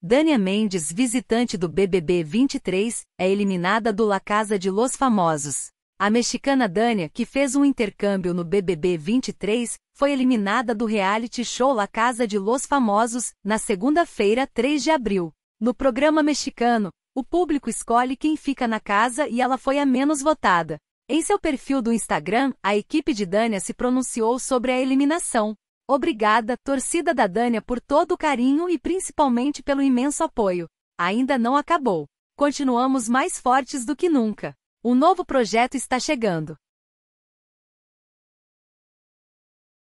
Dânia Mendes, visitante do BBB 23, é eliminada do La Casa de Los Famosos. A mexicana Dânia, que fez um intercâmbio no BBB 23, foi eliminada do reality show La Casa de Los Famosos, na segunda-feira, 3 de abril. No programa mexicano, o público escolhe quem fica na casa e ela foi a menos votada. Em seu perfil do Instagram, a equipe de Dânia se pronunciou sobre a eliminação. Obrigada, torcida da Dânia, por todo o carinho e principalmente pelo imenso apoio. Ainda não acabou. Continuamos mais fortes do que nunca. O novo projeto está chegando.